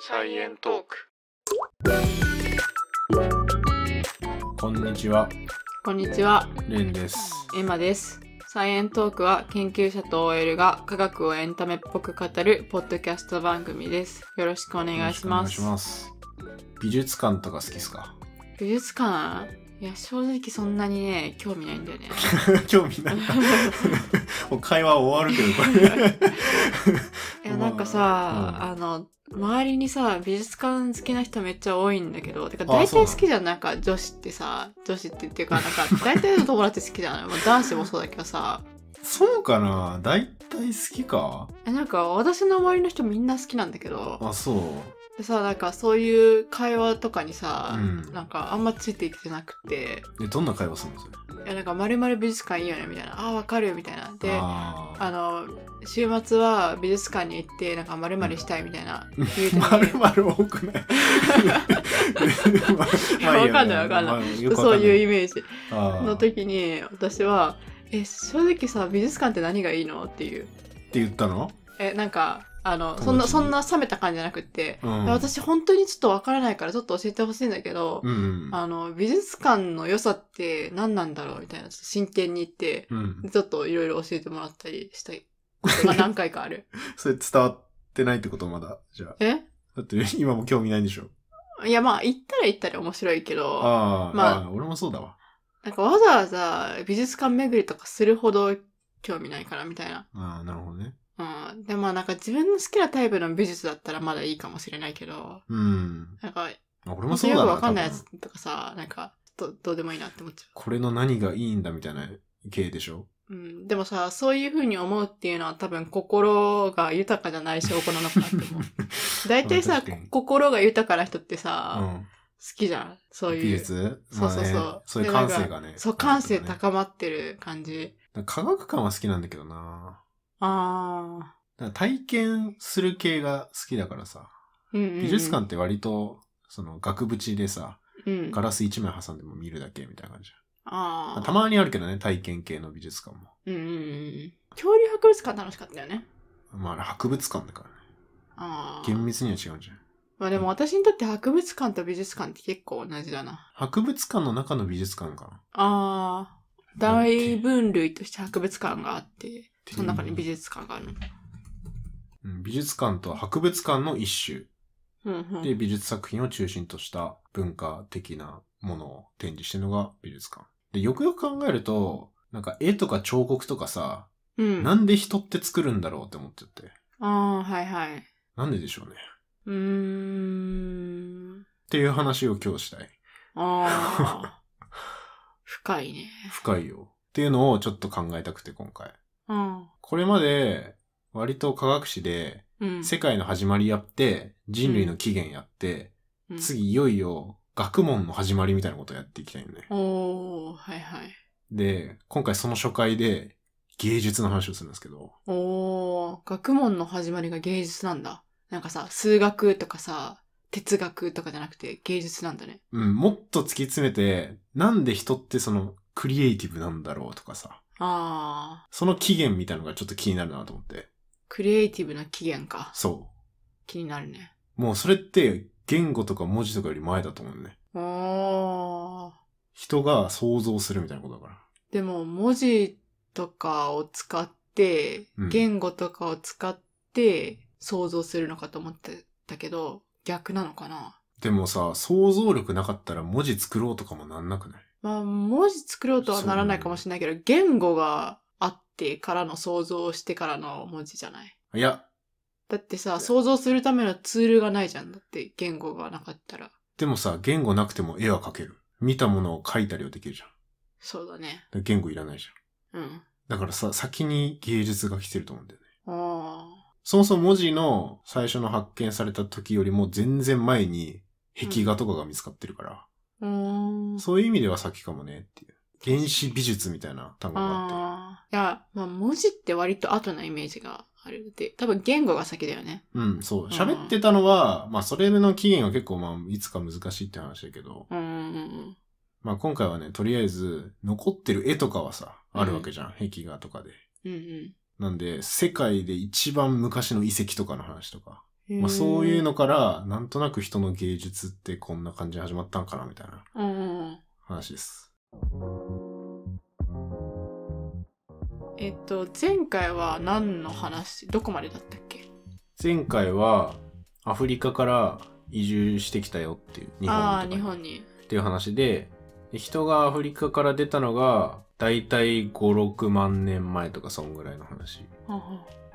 サイエントークこんにちはこんにちはレンですエマですサイエントークは研究者と OL が科学をエンタメっぽく語るポッドキャスト番組ですよろしくお願いします美術館とか好きですか美術館いや正直そんなにね興味ないんだよね 興味ない もう会話終わるけどこれ いやなんかさ、うん、あの周りにさ美術館好きな人めっちゃ多いんだけどてか大体好きじゃんなんか女子ってさ女子ってっていうかなんか大体の友達好きじゃない、まあ、男子もそうだけどさそうかな大体好きかえなんか私の周りの人みんな好きなんだけどあそうでさなんかそういう会話とかにさ、うんなんかあんまついてきてなくてえどんな会話するんですよ「いやなんかまる美術館いいよね」みたいな「あわかる」みたいなでああの週末は美術館に行ってなんかまるしたいみたいなまるまる多くない わかんないわかんないそういうイメージの時に私は「え正直さ美術館って何がいいの?」っていうって言ったのえなんかあの、そんな、そんな冷めた感じじゃなくて、うん、私本当にちょっとわからないからちょっと教えてほしいんだけど、うん、あの、美術館の良さって何なんだろうみたいな、真剣に言って、うん、ちょっといろいろ教えてもらったりしたい。まあ何回かある。それ伝わってないってことまだ、じゃあ。えだって今も興味ないんでしょいや、まあ、行ったら行ったら面白いけど、あまあ、あ俺もそうだわ。なんかわざわざ美術館巡りとかするほど興味ないからみたいな。ああ、なるほどね。うん。でもなんか自分の好きなタイプの美術だったらまだいいかもしれないけど、うん。なんか、俺もそうだなよくわかんないやつとかさ、なんかど、どうでもいいなって思っちゃう。これの何がいいんだみたいな系でしょうん、でもさ、そういうふうに思うっていうのは多分心が豊かじゃない証拠なのかなって思う。大体さ心が豊かな人ってさ、うん、好きじゃんそういう。美術、そうそうそう。そういう感性がね。そう、感性高まってる感じ。科学感は好きなんだけどなああ。体験する系が好きだからさ。うんうんうん、美術館って割と、その、額縁でさ、うん、ガラス一枚挟んでも見るだけみたいな感じ。ああ。たまにあるけどね、体験系の美術館も。うんうんうん。恐竜博物館楽しかったよね。まあ、あれ博物館だからね。ああ。厳密には違うんじゃん。まあでも私にとって博物館と美術館って結構同じだな。博物館の中の美術館かな。ああ。大分類として博物館があって。その中に美術館があるの。うん、美術館とは博物館の一種、で美術作品を中心とした文化的なものを展示してるのが美術館。で、よくよく考えると、なんか絵とか彫刻とかさ、うん、なんで人って作るんだろうって思っちゃって。ああ、はいはい。なんででしょうね。うーん。っていう話を今日したい。ああ。深いね。深いよ。っていうのをちょっと考えたくて今回。うん。これまで、割と科学史で、世界の始まりやって、人類の起源やって、次いよいよ学問の始まりみたいなことをやっていきたいよね。おー、はいはい。で、今回その初回で芸術の話をするんですけど、おー、学問の始まりが芸術なんだ。なんかさ、数学とかさ、哲学とかじゃなくて芸術なんだね。うん、もっと突き詰めて、なんで人ってそのクリエイティブなんだろうとかさ、ああ。その期限みたいのがちょっと気になるなと思って。クリエイティブな期限か。そう。気になるね。もうそれって言語とか文字とかより前だと思うね。ああ。人が想像するみたいなことだから。でも文字とかを使って、言語とかを使って想像するのかと思ってたけど、逆なのかな。でもさ、想像力なかったら文字作ろうとかもなんなくないまあ、文字作ろうとはならないかもしれないけど、言語があってからの想像してからの文字じゃないいや。だってさ、想像するためのツールがないじゃん。だって言語がなかったら。でもさ、言語なくても絵は描ける。見たものを描いたりはできるじゃん。そうだね。だ言語いらないじゃん。うん。だからさ、先に芸術が来てると思うんだよね。ああ。そもそも文字の最初の発見された時よりも全然前に壁画とかが見つかってるから。うん。そういう意味では先かもねっていう。原始美術みたいな単語があって。いや、まあ文字って割と後なイメージがあるで、多分言語が先だよね。うん、そう。喋ってたのは、うん、まあそれの起源は結構まあいつか難しいって話だけど。うん。まあ今回はね、とりあえず残ってる絵とかはさ、あるわけじゃん。うん、壁画とかで。うんうん。なんで、世界で一番昔の遺跡とかの話とか。まあ、そういうのから、なんとなく人の芸術ってこんな感じに始まったんかな、みたいな話です。えっと、前回は何の話、どこまでだったっけ前回は、アフリカから移住してきたよっていう、日本ああ、日本に。っていう話で、人がアフリカから出たのが、だいたい5、6万年前とか、そんぐらいの話。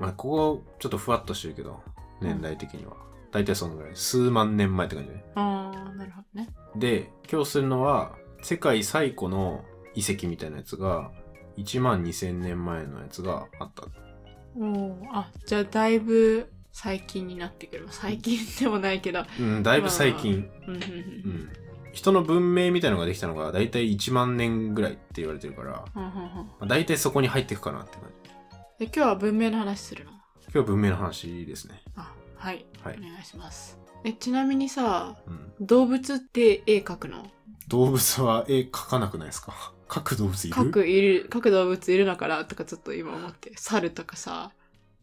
まあ、ここ、ちょっとふわっとしてるけど、年代的には。大体そのぐらい。数万年前って感じね。ああ、なるほどね。で、今日するのは、世界最古の遺跡みたいなやつが、1万2000年前のやつがあった。おお、あ、じゃあだいぶ最近になってくる。最近でもないけど。うん、だいぶ最近。うん、うん。人の文明みたいのができたのが大体1万年ぐらいって言われてるから、大体そこに入っていくかなって感じ。で今日は文明の話するの今日は文明の話ですね。あはい、はい、お願いします。えちなみにさ、うん、動物って絵描くの動物は絵描かなくないですか 描く動物いる描くいる描く動物いるだからとかちょっと今思って猿とかさ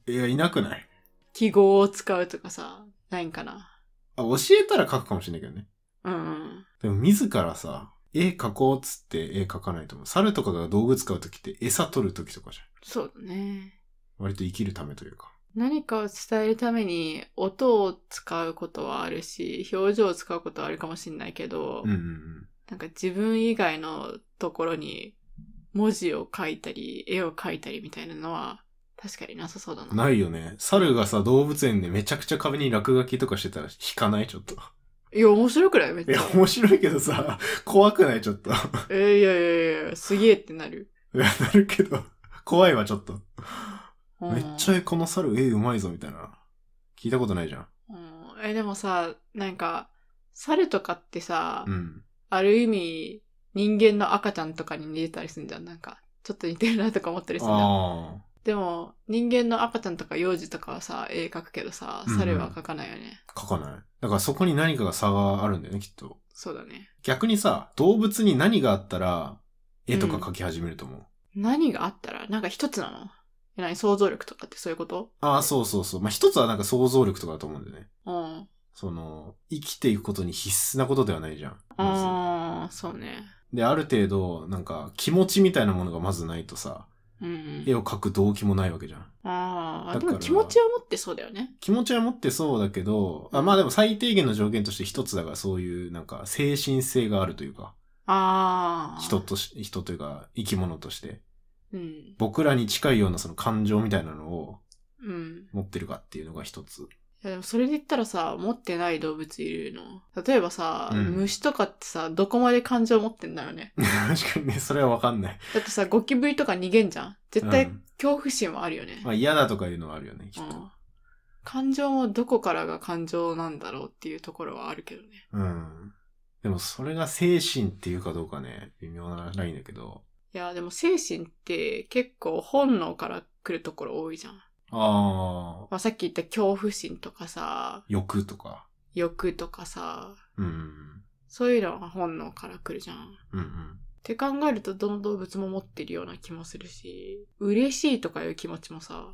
いやいなくない記号を使うとかさないんかなあ教えたら描くかもしれないけどねうん、でも自らさ絵描こうっつって絵描かないと思う猿とかが道具使う時って餌取る時とかじゃんそうだね割と生きるためというか何かを伝えるために音を使うことはあるし、表情を使うことはあるかもしんないけど、うんうんうん、なんか自分以外のところに文字を書いたり、絵を描いたりみたいなのは確かになさそうだな。ないよね。猿がさ、動物園でめちゃくちゃ壁に落書きとかしてたら引かないちょっと。いや、面白くないめっちゃ。いや、面白いけどさ、怖くないちょっと。えー、いやいやいや、すげえってなる。いや、なるけど、怖いわ、ちょっと。めっちゃこの猿絵うまいぞみたいな。聞いたことないじゃん。うん、え、でもさ、なんか、猿とかってさ、うん、ある意味、人間の赤ちゃんとかに似てたりするんじゃん。なんか、ちょっと似てるなとか思ったりするんじゃん。でも、人間の赤ちゃんとか幼児とかはさ、絵描くけどさ、猿は描かないよね。描、うん、かない。だからそこに何かが差があるんだよね、きっと。そうだね。逆にさ、動物に何があったら、絵とか描き始めると思う。うん、何があったらなんか一つなの何想像力とかってそういうことああ、そうそうそう。まあ、一つはなんか想像力とかだと思うんだよね。うん。その、生きていくことに必須なことではないじゃん。ああ、そうね。で、ある程度、なんか、気持ちみたいなものがまずないとさ、うん、絵を描く動機もないわけじゃん。ああ、でも気持ちは持ってそうだよね。気持ちは持ってそうだけど、あまあでも最低限の条件として一つだからそういうなんか精神性があるというか。ああ。人とし、人というか生き物として。うん、僕らに近いようなその感情みたいなのを持ってるかっていうのが一つ。いやでもそれで言ったらさ、持ってない動物いるの。例えばさ、うん、虫とかってさ、どこまで感情持ってんだろうね。確かにね、それはわかんない。だってさ、ゴキブリとか逃げんじゃん。絶対恐怖心はあるよね。うん、まあ嫌だとかいうのはあるよね、きっと、うん。感情もどこからが感情なんだろうっていうところはあるけどね。うん。でもそれが精神っていうかどうかね、微妙なラインだけど、いや、でも精神って結構本能から来るところ多いじゃん。ああ。まあ、さっき言った恐怖心とかさ。欲とか。欲とかさ。うん。そういうのは本能から来るじゃん。うんうん。って考えるとどの動物も持ってるような気もするし、嬉しいとかいう気持ちもさ、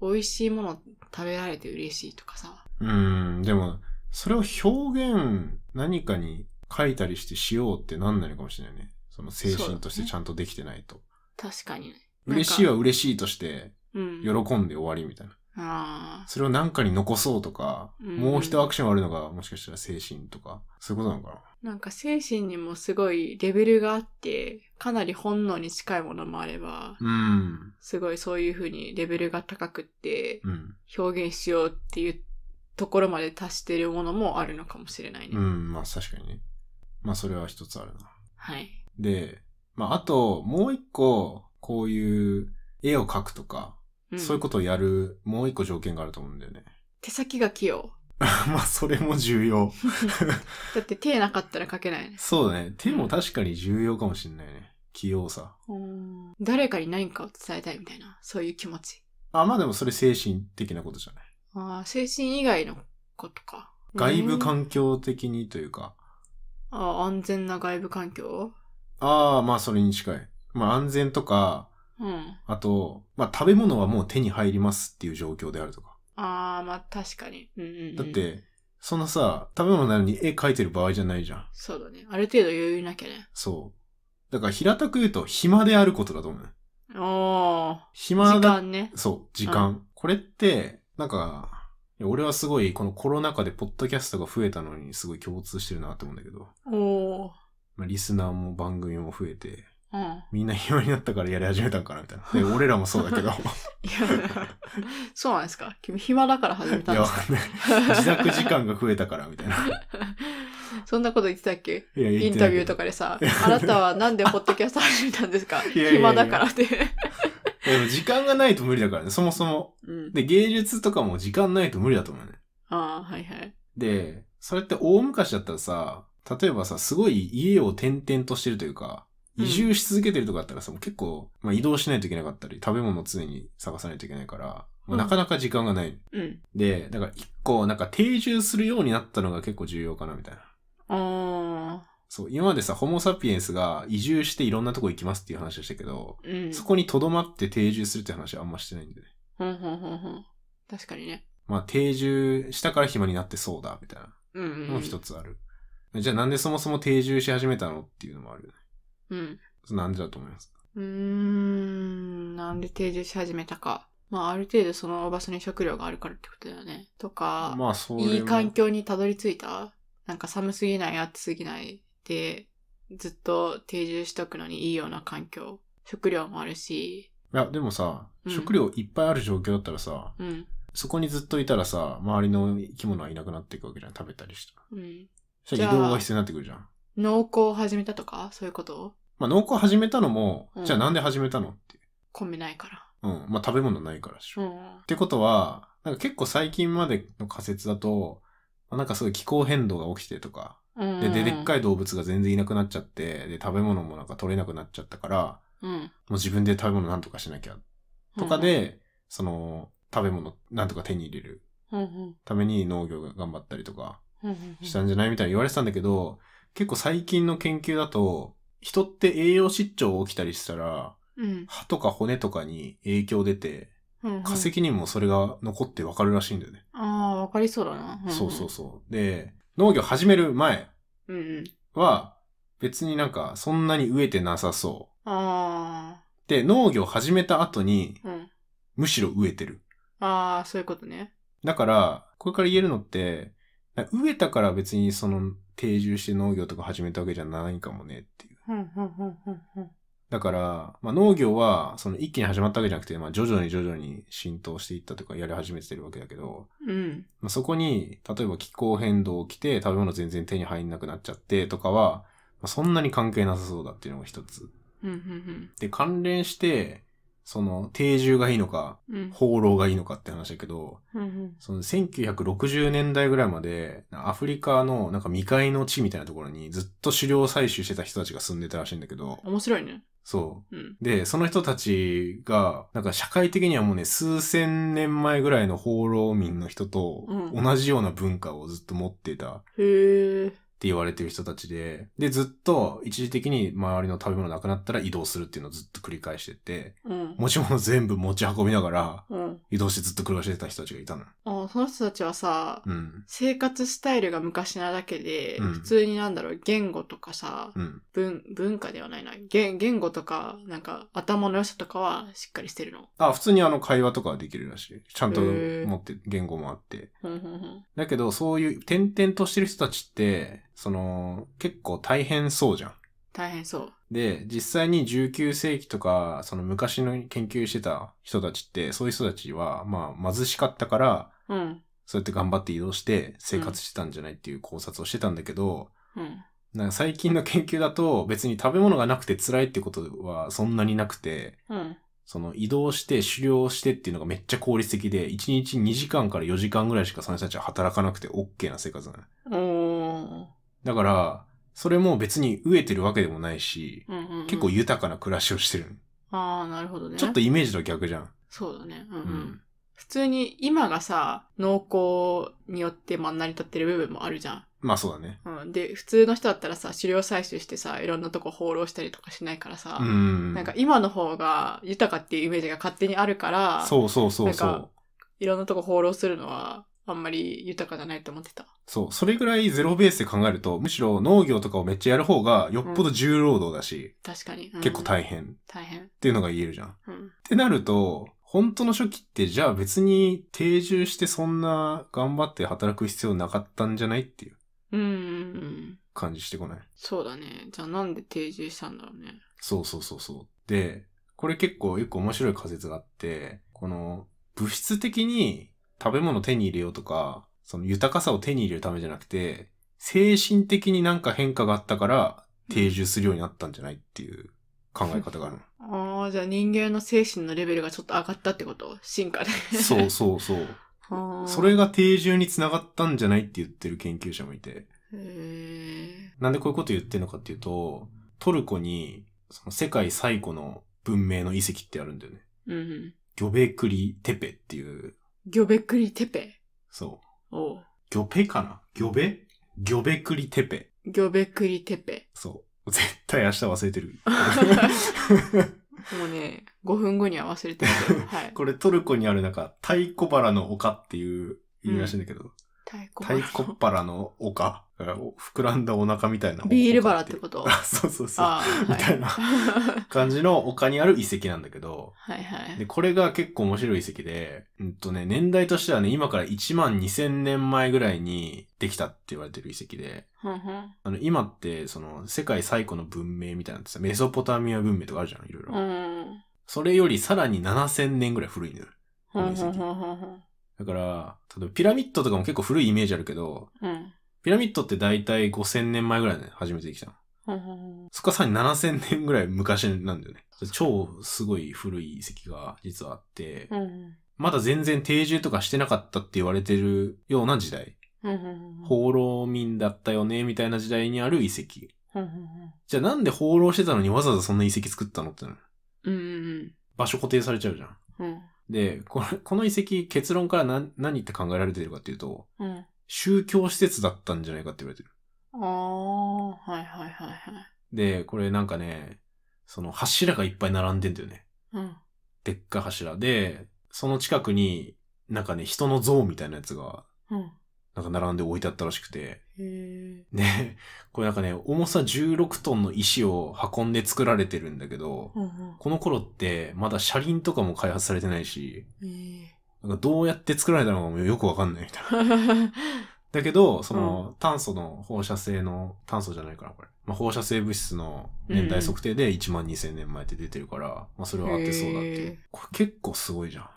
美味しいもの食べられて嬉しいとかさ。うん、でも、それを表現、何かに書いたりしてしようってなんないかもしれないね。その精神としてちゃんとできてないと。確かに。嬉しいは嬉しいとして、喜んで終わりみたいな。それを何かに残そうとか、うん、もう一アクションあるのがもしかしたら精神とか、そういうことなのかななんか精神にもすごいレベルがあって、かなり本能に近いものもあれば、うん、すごいそういうふうにレベルが高くって、表現しようっていうところまで達してるものもあるのかもしれないね。うん、まあ確かにね。まあそれは一つあるな。はい。で、まあ、あと、もう一個、こういう絵を描くとか、うんそういうことをやる、もう一個条件があると思うんだよね。手先が器用。まあ、それも重要。だって手なかったら描けないね。そうだね。手も確かに重要かもしんないね。器用さ。うん誰かに何かを伝えたいみたいな、そういう気持ち。あ、まあでもそれ精神的なことじゃない。ああ、精神以外のことか。外部環境的にというか、ああ、安全な外部環境ああ、まあそれに近い。まあ安全とか、うん。あと、まあ食べ物はもう手に入りますっていう状況であるとか。ああ、まあ確かに。うんうん、うん、だって、そんなさ、食べ物なのに絵描いてる場合じゃないじゃん。そうだね。ある程度余裕なきゃね。そう。だから平たく言うと、暇であることだと思う。おあ、暇だ。時間ね。そう、時間。うん、これって、なんか、俺はすごい、このコロナ禍でポッドキャストが増えたのにすごい共通してるなって思うんだけど。おー。まあ、リスナーも番組も増えて、うん、みんな暇になったからやり始めたんかなみたいな。で、俺らもそうだけど。いや、そうなんですか君暇だから始めたんですかいや、自宅時間が増えたからみたいな。そんなこと言ってたっけインタビューとかでさ、あなたはなんでホットキャスト始めたんですか暇だからって。でも時間がないと無理だからね、そもそも。うん、で、芸術とかも時間ないと無理だと思うね。ああ、はいはい。で、それって大昔だったらさ、例えばさ、すごい家を転々としてるというか、移住し続けてるとかあったらさ、もう結構、まあ、移動しないといけなかったり、食べ物を常に探さないといけないから、まあ、なかなか時間がない。うん、で、だから一個、なんか定住するようになったのが結構重要かな、みたいな。あそう、今までさ、ホモ・サピエンスが移住していろんなとこ行きますっていう話をしたけど、うん、そこに留まって定住するって話はあんましてないんでね。ほん、ほん、ん、ん。確かにね。まあ、定住したから暇になってそうだ、みたいな。うん、うん。もう一つある。じゃあなんでそもそも定住し始めたのっていうのもあるよね。うん。なんでだと思いますかうーん、なんで定住し始めたか。まあ、ある程度その場所に食料があるからってことだよね。とか、まあ、そういい環境にたどり着いたなんか寒すぎない、暑すぎないで、ずっと定住しとくのにいいような環境。食料もあるし。いや、でもさ、うん、食料いっぱいある状況だったらさ、うん、そこにずっといたらさ、周りの生き物はいなくなっていくわけじゃん、食べたりしたら。うん。それ移動が必要になってくるじゃん。農耕を始めたとかそういうことまあ、農耕始めたのも、うんじゃあなんで始めたのっていう。ビないから。うん。まあ、食べ物ないからでしょ。うってことは、なんか結構最近までの仮説だと、なんかすごい気候変動が起きてとか、うんで、で、でっかい。動物が全然いなくなっちゃって、で、食べ物もなんか取れなくなっちゃったから、うん。もう自分で食べ物なんとかしなきゃとかで、その、食べ物なんとか手に入れるために農業が頑張ったりとか、したんじゃないみたいに言われてたんだけど、結構最近の研究だと、人って栄養失調起きたりしたら、うん、歯とか骨とかに影響出て、うんうん、化石にもそれが残ってわかるらしいんだよね。ああ、わかりそうだな、うんうん、そうそうそう。で、農業始める前は、別になんかそんなに飢えてなさそう。ああ。で、農業始めた後に、むしろ飢えてる。ああ、そういうことね。だから、これから言えるのって、植えたから別にその定住して農業とか始めたわけじゃないかもねっていう。だから、まあ、農業はその一気に始まったわけじゃなくて、まあ、徐々に徐々に浸透していったとかやり始めてるわけだけど、うん、まあそこに例えば気候変動起きて食べ物全然手に入んなくなっちゃってとかは、まあ、そんなに関係なさそうだっていうのが一つ。で関連してその、定住がいいのか、うん、放浪がいいのかって話だけど、うんうん、その1960年代ぐらいまで、アフリカのなんか未開の地みたいなところにずっと狩猟採集してた人たちが住んでたらしいんだけど。面白いね。そう、うん。で、その人たちが、なんか社会的にはもうね、数千年前ぐらいの放浪民の人と同じような文化をずっと持ってた。うん、へー。って言われてる人たちで、で、ずっと一時的に周りの食べ物なくなったら移動するっていうのをずっと繰り返してて、うん、持ち物全部持ち運びながら、移動してずっと暮らしてた人たちがいたの。うん、その人たちはさ、うん、生活スタイルが昔なだけで、うん、普通になんだろう、言語とかさ、文、文化ではないな、言言語とか、なんか頭の良さとかはしっかりしてるのあ、普通にあの会話とかはできるらしい。ちゃんと持って、言語もあって。だけど、そういう転々としてる人たちって、その、結構大変そうじゃん。大変そう。で、実際に19世紀とか、その昔の研究してた人たちって、そういう人たちは、まあ貧しかったから、うん、そうやって頑張って移動して生活してたんじゃないっていう考察をしてたんだけど、うん、なんか最近の研究だと別に食べ物がなくて辛いってことはそんなになくて、うん、その移動して狩猟してっていうのがめっちゃ効率的で、1日2時間から4時間ぐらいしかその人たちは働かなくて OK な生活なの。だから、それも別に飢えてるわけでもないし、結構豊かな暮らしをしてる。ああ、なるほどね。ちょっとイメージと逆じゃん。そうだね。うん、うん、普通に今がさ、農耕によって真ん成り立ってる部分もあるじゃん。まあそうだね。うん。で、普通の人だったらさ、狩猟採取してさ、いろんなとこ放浪したりとかしないからさ、うん。なんか今の方が豊かっていうイメージが勝手にあるから、そうそうそうそう。いろんなとこ放浪するのはあんまり豊かじゃないと思ってた。そう、それぐらいゼロベースで考えると、むしろ農業とかをめっちゃやる方がよっぽど重労働だし、うん、確かに、うん、結構大変。大変。っていうのが言えるじゃん。うん、ってなると、本当の初期ってじゃあ別に定住してそんな頑張って働く必要なかったんじゃないっていう。うん。感じしてこない、そうだね。じゃあなんで定住したんだろうね。そうそうそうそう。で、これ結構よく面白い仮説があって、この物質的に食べ物を手に入れようとか、その豊かさを手に入れるためじゃなくて、精神的になんか変化があったから定住するようになったんじゃないっていう考え方があるの。ああ、じゃあ人間の精神のレベルがちょっと上がったってこと進化でそうそうそう。それが定住につながったんじゃないって言ってる研究者もいて。なんでこういうこと言ってるのかっていうと、トルコにその世界最古の文明の遺跡ってあるんだよね。うん、ギョベクリテペっていうギョベクリテペ。そう。おう。ギョペかなギョベギョベクリテペ。ギョベクリテペ。そう。絶対明日忘れてる。もうね、5分後には忘れてる。はい、これトルコにあるなんか、太鼓腹の丘っていう意味らしいんだけど、うん、太鼓腹の丘だから膨らんだお腹みたいな。ビール腹ってことそうそうそう。みたいな、感じの丘にある遺跡なんだけど。はいはい。で、これが結構面白い遺跡で、うんとね、年代としてはね、今から1万2000年前ぐらいにできたって言われてる遺跡で。あの、今って、その、世界最古の文明みたいなってさ、メソポタミア文明とかあるじゃん、いろいろ。うん。それよりさらに7000年ぐらい古いんだよ。このだから、例えばピラミッドとかも結構古いイメージあるけど、うん、ピラミッドって大体5000年前ぐらいで、ね、初めてできたの。そこはさらに7000年ぐらい昔なんだよね。超すごい古い遺跡が実はあって、まだ全然定住とかしてなかったって言われてるような時代。放浪民だったよね、みたいな時代にある遺跡。じゃあなんで放浪してたのにわざわざそんな遺跡作ったのっての、うんうん、場所固定されちゃうじゃん。うん、でこの、この遺跡結論から何何って考えられてるかっていうと、うん、宗教施設だったんじゃないかって言われてる。ああ、はいはいはいはい。で、これなんかね、その柱がいっぱい並んでんだよね。うん。でっか柱で、その近くに、なんかね、人の像みたいなやつが、うん。なんか並んで置いてあったらしくて。うん、で、これなんかね、重さ16トンの石を運んで作られてるんだけど、うんうん、この頃ってまだ車輪とかも開発されてないし、えーなんかどうやって作られたのかもよくわかんないみたいな。だけど、その、炭素の放射性の、炭素じゃないかな、これ。まあ、放射性物質の年代測定で1万2000年前って出てるから、うん、まあ、それは当てそうだっていう。これ結構すごいじゃん。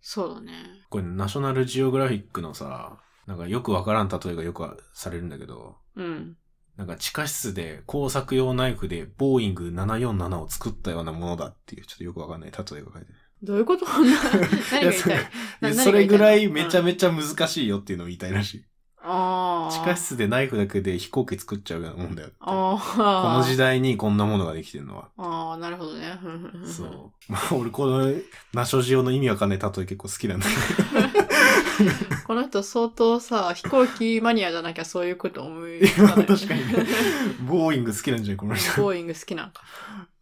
そうだね。これ、ナショナルジオグラフィックのさ、なんかよくわからん例えがよくされるんだけど、うん。なんか地下室で工作用ナイフでボーイング747を作ったようなものだっていう、ちょっとよくわかんない例えが書いてある。どういうこと 何が言いたいいそれぐらいめちゃめちゃ難しいよっていうのを言いたいらしい。あ地下室でナイフだけで飛行機作っちゃうようなもんだよ。あこの時代にこんなものができてるのは。ああ、なるほどね。そう。ま あ俺この、ナショジオの意味わかんない例え結構好きなんだけど。この人相当さ、飛行機マニアじゃなきゃそういうこと思い、ね、確かにね。ボーイング好きなんじゃないこの人。ボーイング好きなんか。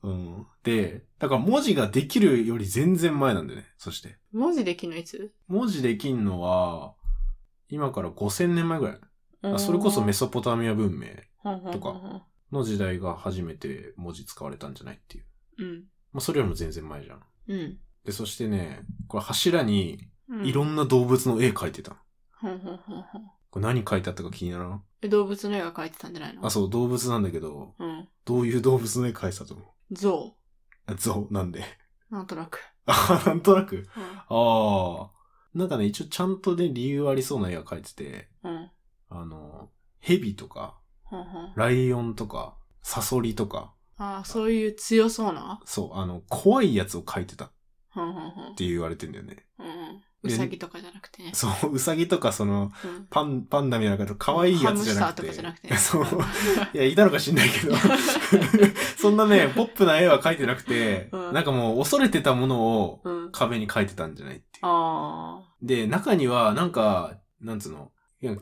うん。で、だから文字ができるより全然前なんだよね。そして。文字できんのいつ文字できんのは、今から5000年前ぐらい。あそれこそメソポタミア文明とかの時代が初めて文字使われたんじゃないっていう。うん。まあ、それよりも全然前じゃん。うん。で、そしてね、これ柱にいろんな動物の絵描いてた。うん、これ何描いてあったか気にならん動物の絵が描いてたんじゃないのあ、そう、動物なんだけど、うん、どういう動物の絵描いてたと思うゾウなんで。なんとなく。あ、なんとなく、うん、ああ。なんかね、一応ちゃんとね、理由ありそうな絵が描いてて、うん、あの、蛇とか、うんうん、ライオンとか、サソリとか。ああ、そういう強そうなそう、あの、怖いやつを描いてたって言われてんだよね。うさぎとかじゃなくてね。そう、うさぎとかその、うん、パン、パンダみたいなか可愛いやつじゃなくて。ハムスターとかじゃなくて、そう。いや、いたのか知んないけど。そんなね、ポップな絵は描いてなくて、うん、なんかもう恐れてたものを壁に描いてたんじゃないっていう。うん、で、中にはなんか、なんつうの、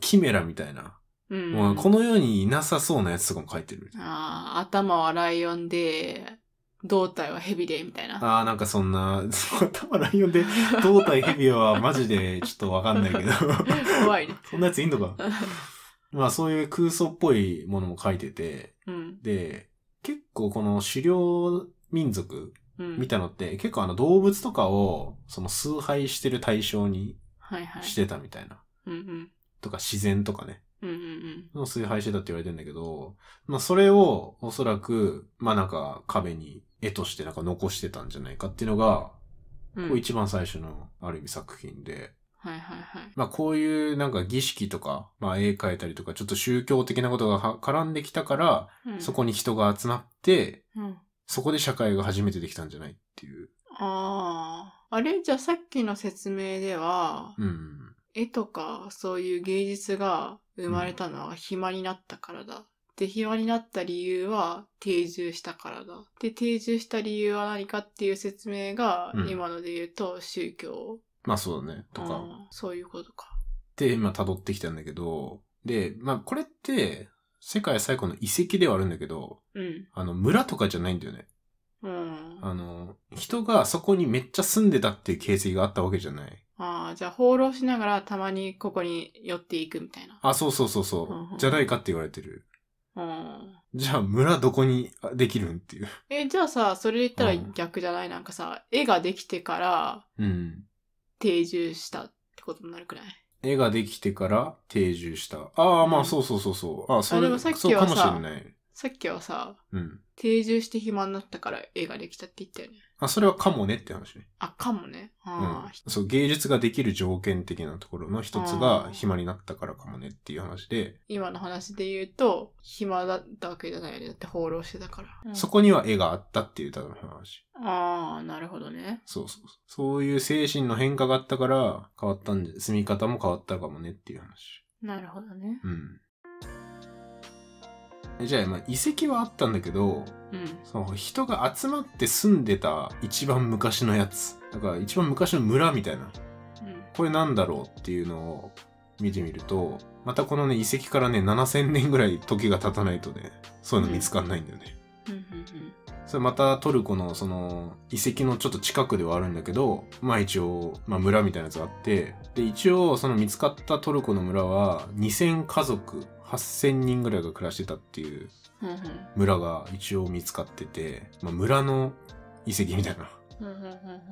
キメラみたいな。うん、もうこの世にいなさそうなやつとかも描いてる。ああ、頭はライオンで、胴体はヘビで、みたいな。ああ、なんかそんな、頭ライオンで胴体ヘビはマジでちょっとわかんないけど。怖いね。そんなやついんのか。まあそういう空想っぽいものも書いてて、うん、で、結構この狩猟民族見たのって、うん、結構あの動物とかをその崇拝してる対象にしてたみたいな。うんうん、とか自然とかね。うんうんうん、の崇拝してたって言われてんだけど、まあそれをおそらく、まあなんか壁に絵としてなんか残してたんじゃないかっていうのが、うん、こう一番最初のある意味作品で。はいはいはい。まあこういうなんか儀式とか、まあ絵描いたりとか、ちょっと宗教的なことが絡んできたから、うん、そこに人が集まって、うん、そこで社会が初めてできたんじゃないっていう。ああ。あれじゃあさっきの説明では、うん、絵とかそういう芸術が生まれたのは暇になったからだで、暇になった理由は定住したからだ。で、定住した理由は何かっていう説明が、今ので言うと宗教、まあそうだね。とか。うんそういうことか。で、今辿ってきたんだけど、で、まあこれって、世界最古の遺跡ではあるんだけど、うん。あの、村とかじゃないんだよね。うん。あの、人がそこにめっちゃ住んでたっていう形跡があったわけじゃない。ああ、じゃあ放浪しながらたまにここに寄っていくみたいな。あ、そうそうそうそう。うんじゃないかって言われてる。うん。じゃあ村どこにできるんっていう。え、じゃあさ、それ言ったら逆じゃない、うん、なんかさ、絵ができてから、うん。定住したってことになるくらい絵ができてから定住した。ああ、まあそうそうそうそう。ああ、それもさっきはい。さっきはさ、うん、定住して暇になったから絵ができたって言ったよね。あ、それはかもねって話ね。あ、かもね。うん、そう芸術ができる条件的なところの一つが暇になったからかもねっていう話で今の話で言うと、暇だったわけじゃないよね。だって放浪してたから。そこには絵があったっていうただの話ああ、なるほどね。そうそうそうそういう精神の変化があったから変わったんで、住み方も変わったかもねっていう話なるほどね。うんじゃあ、まあ、遺跡はあったんだけど、うん、その人が集まって住んでた一番昔のやつだから一番昔の村みたいな、うん、これなんだろうっていうのを見てみるとまたこのね遺跡からね7,000年ぐらい時が経たないとねそういうの見つかんないんだよね。それまたトルコのその遺跡のちょっと近くではあるんだけど、まあ一応、まあ村みたいなやつがあって、で一応その見つかったトルコの村は2000家族8,000人ぐらいが暮らしてたっていう村が一応見つかってて、まあ、村の遺跡みたいな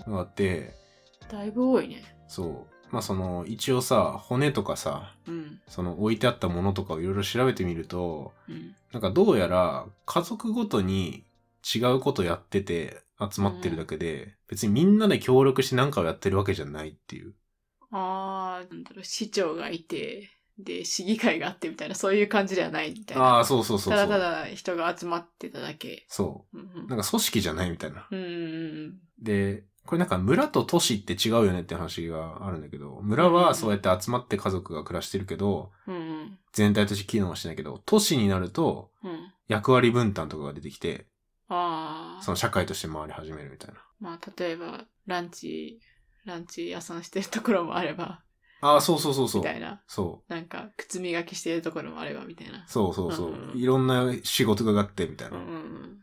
のがあってだいぶ多いねそうまあその一応さ骨とかさうんその置いてあったものとかをいろいろ調べてみるとうんなんかどうやら家族ごとに違うことやってて集まってるだけで、別にみんなで協力して何かをやってるわけじゃないっていうああなんだろう市長がいてで、市議会があってみたいな、そういう感じではないみたいな。ああ、そうそうそうただただ人が集まってただけ。そう。なんか組織じゃないみたいな。うん。で、これなんか村と都市って違うよねって話があるんだけど、村はそうやって集まって家族が暮らしてるけど、うん、全体として機能はしてないけど、都市になると、役割分担とかが出てきて、うん、その社会として回り始めるみたいな。まあ、例えば、ランチ、ランチ屋さんしてるところもあれば、ああ、そうそうそうそう。みたいな。そう。なんか、靴磨きしてるところもあれば、みたいな。そうそうそう。いろんな仕事があって、みたいな、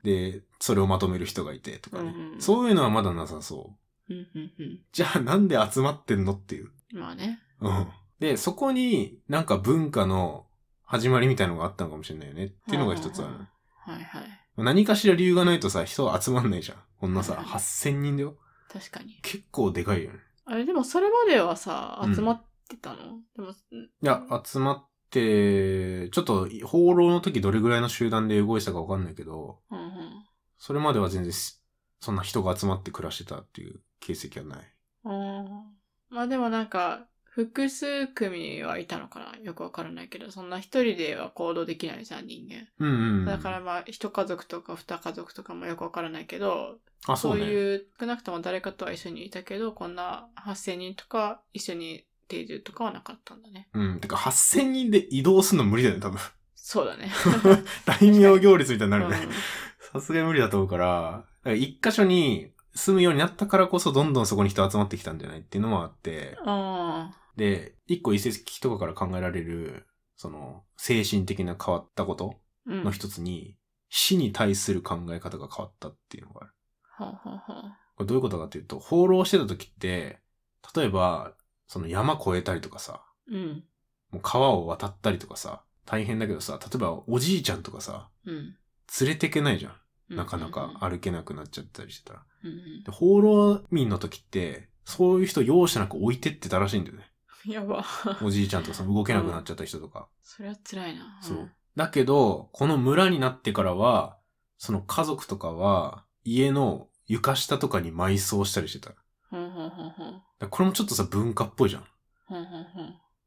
で、それをまとめる人がいて、とかね、そういうのはまだなさそう。うんうんうん、じゃあ、なんで集まってんのっていう。まあね。うん。で、そこになんか文化の始まりみたいのがあったのかもしれないよね。っていうのが一つある。はいはい。何かしら理由がないとさ、人集まんないじゃん。こんなさ、8000人だよ。確かに。結構でかいよね。あれ、でもそれまではさ、集まっってたのでも、いや、集まって、ちょっと、放浪の時どれぐらいの集団で動いてたかわかんないけど、うんうん、それまでは全然、そんな人が集まって暮らしてたっていう形跡はない。まあでもなんか、複数組はいたのかなよくわからないけど、そんな一人では行動できないじゃん、人間。うん、うん、だからまあ、一家族とか二家族とかもよくわからないけど、あそう、ね、そういう、少なくとも誰かとは一緒にいたけど、こんな8000人とか一緒に定住とかはなかったんだね。うん。てか、8000人で移動するの無理だよね、多分。そうだね。大名行列みたいになるね。さすがに無理だと思うから、から一箇所に住むようになったからこそどんどんそこに人集まってきたんじゃないっていうのもあって、ああで、一個遺跡とかから考えられる、その、精神的な変わったことの一つに、死に対する考え方が変わったっていうのがある。はあはあこれどういうことかっていうと、放浪してた時って、例えば、その山越えたりとかさ、うん。もう川を渡ったりとかさ、大変だけどさ、例えばおじいちゃんとかさ、うん。連れてけないじゃん。なかなか歩けなくなっちゃったりしてたら。うんうん。で放浪民の時って、そういう人容赦なく置いてってたらしいんだよね。やば。おじいちゃんとかさ、動けなくなっちゃった人とか。それは辛いな。そう。だけど、この村になってからは、その家族とかは、家の床下とかに埋葬したりしてた。うん。ほんほんほんほん。これもちょっとさ、文化っぽいじゃん。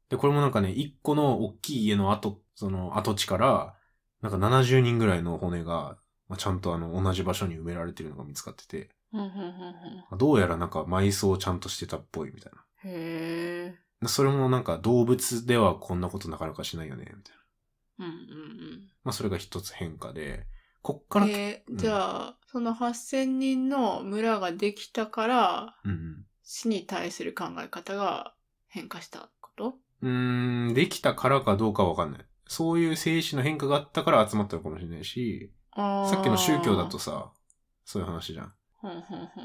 で、これもなんかね、一個の大きい家の跡、その跡地から、なんか70人ぐらいの骨が、まあ、ちゃんとあの、同じ場所に埋められてるのが見つかってて、どうやらなんか埋葬をちゃんとしてたっぽいみたいな。へー。それもなんか動物ではこんなことなかなかしないよね、みたいな。うんうんうん。まあそれが一つ変化で、こっから。えうん、じゃあ、その8000人の村ができたから、うんうん、死に対する考え方が変化したことうん、できたからかどうかはわかんない。そういう生死の変化があったから集まったのかもしれないし、さっきの宗教だとさ、そういう話じゃん。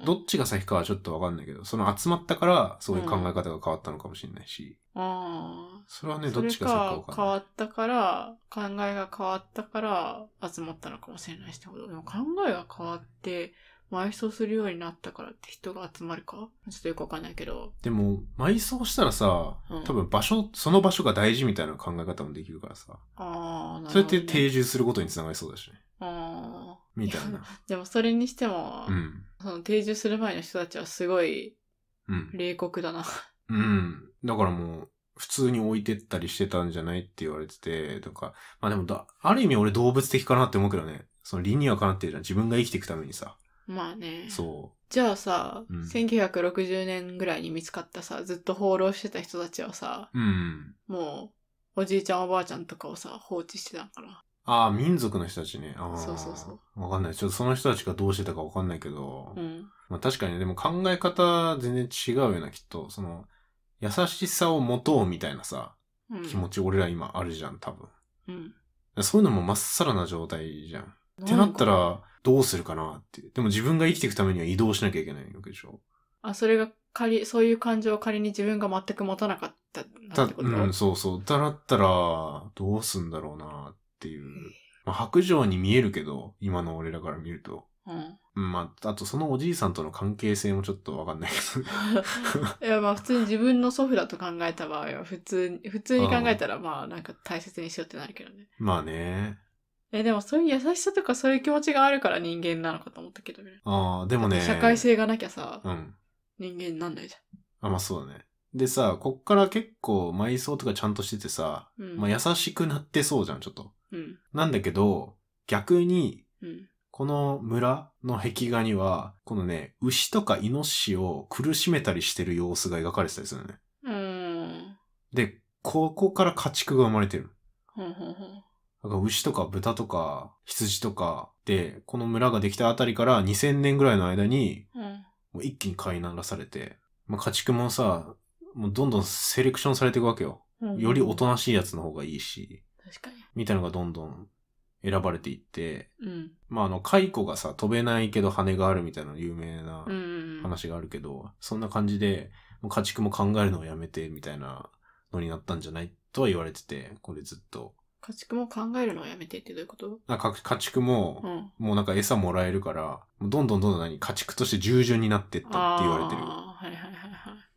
どっちが先かはちょっとわかんないけど、その集まったからそういう考え方が変わったのかもしれないし。うん、それはね、どっちが先かわかんない。変わったから、考えが変わったから集まったのかもしれないし、でも考えが変わって埋葬するようになったからって人が集まるかちょっとよくわかんないけど。でも、埋葬したらさ、うん多分場所、その場所が大事みたいな考え方もできるからさ、ああ、なるほど。ほど、ね。て定住することにつながりそうだしね。ああ。みたいな。でもそれにしても、うん。その定住する前の人たちはすごいうん。冷酷だな。うん。だからもう、普通に置いてったりしてたんじゃないって言われてて、とか、まあでもだ、ある意味俺動物的かなって思うけどね。その理にはかなってるじゃん。自分が生きていくためにさ。まあね。そう。じゃあさ、うん1960年ぐらいに見つかったさ、ずっと放浪してた人たちはさ、うん。もう、おじいちゃんおばあちゃんとかをさ、放置してたんかな。ああ、民族の人たちね。ああ。そうそうそわかんない。ちょっとその人たちがどうしてたかわかんないけど、うん。まあ確かにねでも考え方全然違うよな、きっと。その、優しさを持とうみたいなさ、うん。気持ち俺ら今あるじゃん、多分。うん。そういうのもまっさらな状態じゃん。ってなったら、どうするかなって。でも自分が生きていくためには移動しなきゃいけないわけでしょ。あ、それが仮、そういう感情を仮に自分が全く持たなかったってことうん、そうそう。だったら、どうすんだろうなっていう。まあ、白状に見えるけど、今の俺らから見ると。うん。まあ、あとそのおじいさんとの関係性もちょっとわかんないけど。いや、まあ普通に自分の祖父だと考えた場合は、普通に、普通に考えたら、まあなんか大切にしようってなるけどね。まあね。え、でもそういう優しさとかそういう気持ちがあるから人間なのかと思ったけどね。ああ、でもね。社会性がなきゃさ、うん。人間になんないじゃん。あ、まあそうだね。でさ、こっから結構埋葬とかちゃんとしててさ、うん、まあ優しくなってそうじゃん、ちょっと。うん、なんだけど、逆に、うん、この村の壁画には、このね、牛とかイノシシを苦しめたりしてる様子が描かれてたりするね。うん。で、ここから家畜が生まれてる。ほんほんほんか牛とか豚とか羊とかで、この村ができたあたりから2000年ぐらいの間に、もう一気に飼いならされて、まあ、家畜もさ、もうどんどんセレクションされていくわけよ。よりおとなしいやつの方がいいし、確かに。みたいのがどんどん選ばれていって、うん、まああの、蚕がさ、飛べないけど羽があるみたいな有名な話があるけど、うんうん、そんな感じで、もう家畜も考えるのをやめてみたいなのになったんじゃないとは言われてて、これずっと。家畜も考えるのはやめてってどういうことなんか家畜も、うん、もうなんか餌もらえるから、どんどんどんどん何、家畜として従順になってったって言われてる。はいはいはいはい。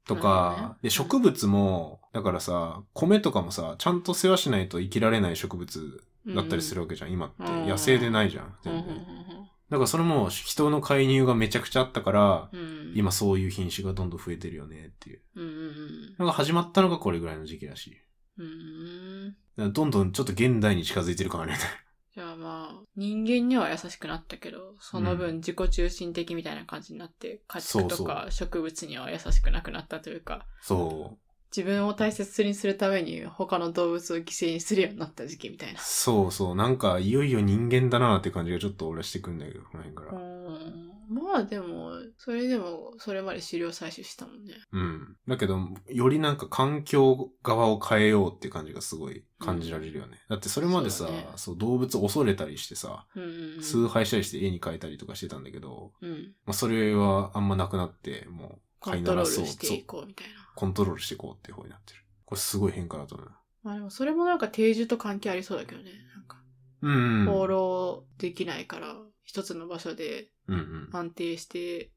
とか、ね、植物も、だからさ、米とかもさ、ちゃんと世話しないと生きられない植物だったりするわけじゃん、うん、今って。野生でないじゃん、全然。だからそれも人の介入がめちゃくちゃあったから、うん、今そういう品種がどんどん増えてるよねっていう。ううん、なんか始まったのがこれぐらいの時期らしい。うんどんどんちょっと現代に近づいてる感らね。じゃあまあ、人間には優しくなったけど、その分自己中心的みたいな感じになって、家畜とか植物には優しくなくなったというか。そ自分を大切にするために他の動物を犠牲にするようになった時期みたいな。そうそう。なんか、いよいよ人間だなって感じがちょっと俺はしてくんだけど、この辺から。うん。まあでも、それでも、それまで資料採取したもんね。うん。だけど、よりなんか環境側を変えようって感じがすごい感じられるよね。うん、だってそれまでさ、そう、ね、動物恐れたりしてさ、うんうんうん、崇拝したりして絵に描いたりとかしてたんだけど、うん、まあそれはあんまなくなって、もう、コントロールしていこうみたいな。コントロールしていこうっていう方になってる。これすごい変化だと思う。まあでもそれもなんか定住と関係ありそうだけどね。なんか、うん、放浪できないから、一つの場所で安定して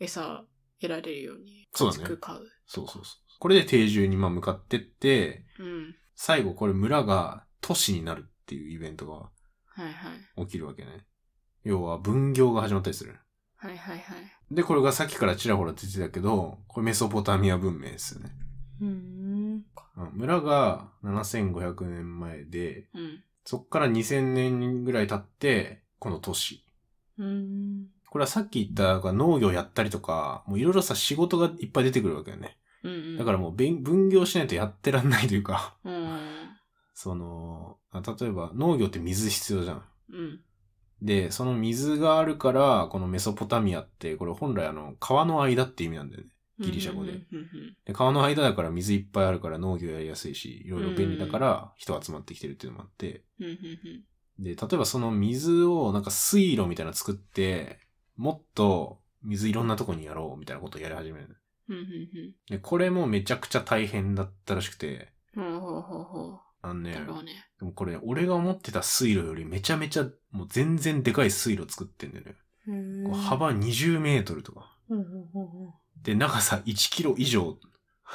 餌得られるように、そうだねくう。そうそうそう。これで定住にまあ向かってって、うん。最後これ村が都市になるっていうイベントがはいはい。起きるわけね。要は分業が始まったりする。はいはいはい。で、これがさっきからちらほら出てたけど、これメソポタミア文明ですよね。村が7500年前で、うん、そっから2000年ぐらい経って、この都市。これはさっき言った農業やったりとか、もういろいろさ仕事がいっぱい出てくるわけよね。うんうん、だからもう分業しないとやってらんないというかその、例えば農業って水必要じゃん。うん、で、その水があるから、このメソポタミアって、これ本来あの、川の間って意味なんだよね。ギリシャ語で。で川の間だから水いっぱいあるから農業やりやすいし、いろいろ便利だから人集まってきてるっていうのもあって。で、例えばその水をなんか水路みたいなの作って、もっと水いろんなとこにやろうみたいなことをやり始める。で、これもめちゃくちゃ大変だったらしくて。ほうほうほうほあのねだ、ろうね。でもこれ、俺が思ってた水路よりめちゃめちゃ、もう全然でかい水路作ってんだよね。こう幅20メートルとか。で、長さ1キロ以上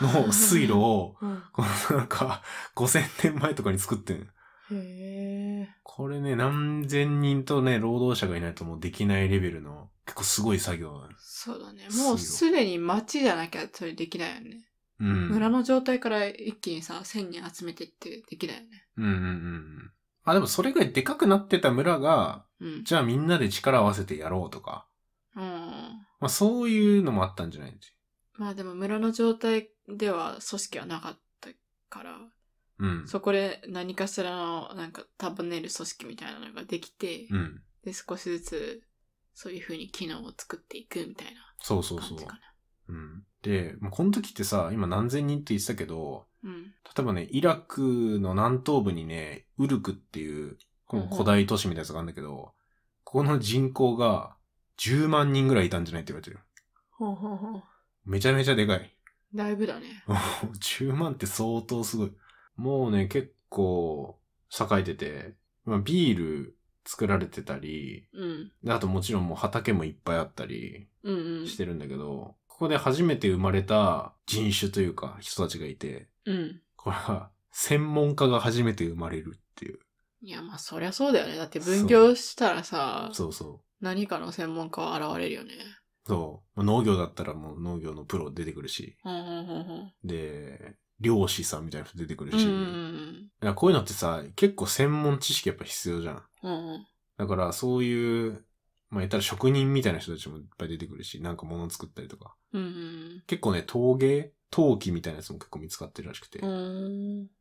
の水路を、このなんか、5000年前とかに作ってん。へこれね、何千人とね、労働者がいないともうできないレベルの、結構すごい作業なんです。そうだね。もうすすでに街じゃなきゃそれできないよね。うん、村の状態から一気にさ、1000人集めてってできないよね。うんうんうん。あ、でもそれぐらいでかくなってた村が、うん、じゃあみんなで力を合わせてやろうとか。うん。まあそういうのもあったんじゃないまあでも村の状態では組織はなかったから、うん、そこで何かしらのなんか束ねる組織みたいなのができて、うん、で少しずつそういうふうに機能を作っていくみたいなそうそうそう。うん。で、この時ってさ、今何千人って言ってたけど、うん、例えばね、イラクの南東部にね、ウルクっていう、この古代都市みたいなやつがあるんだけど、うん、ここの人口が10万人ぐらいいたんじゃないって言われてる。ほうほうほう。めちゃめちゃでかい。だいぶだね。10 万って相当すごい。もうね、結構、栄えてて、まあ、ビール作られてたり、うん、あともちろんもう畑もいっぱいあったりしてるんだけど、ここで初めて生まれた人種というか人たちがいて、うん。これは専門家が初めて生まれるっていう。いや、まあ、そりゃそうだよね。だって分業したらさ、そうそう。何かの専門家は現れるよね。そう。まあ農業だったらもう農業のプロ出てくるし、うんうんうんで、漁師さんみたいな人出てくるうん。うんし、うんこういうのってさ、結構専門知識やっぱ必要じゃん。うん。うんだからそういうまあ言ったら職人みたいな人たちもいっぱい出てくるし、なんか物作ったりとか。うんうん、結構ね、陶芸陶器みたいなやつも結構見つかってるらしくて。